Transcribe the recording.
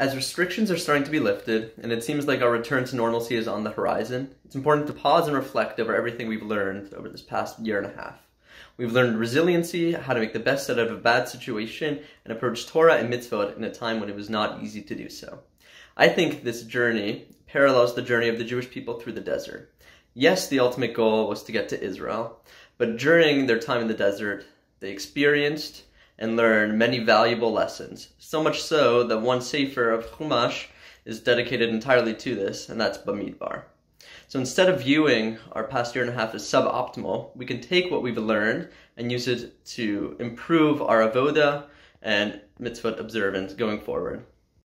As restrictions are starting to be lifted, and it seems like our return to normalcy is on the horizon, it's important to pause and reflect over everything we've learned over this past year and a half. We've learned resiliency, how to make the best out of a bad situation, and approach Torah and mitzvot in a time when it was not easy to do so. I think this journey parallels the journey of the Jewish people through the desert. Yes, the ultimate goal was to get to Israel, but during their time in the desert, they experienced and learn many valuable lessons, so much so that one Sefer of Chumash is dedicated entirely to this, and that's Bamidbar. So instead of viewing our past year and a half as suboptimal, we can take what we've learned and use it to improve our avoda and mitzvot observance going forward.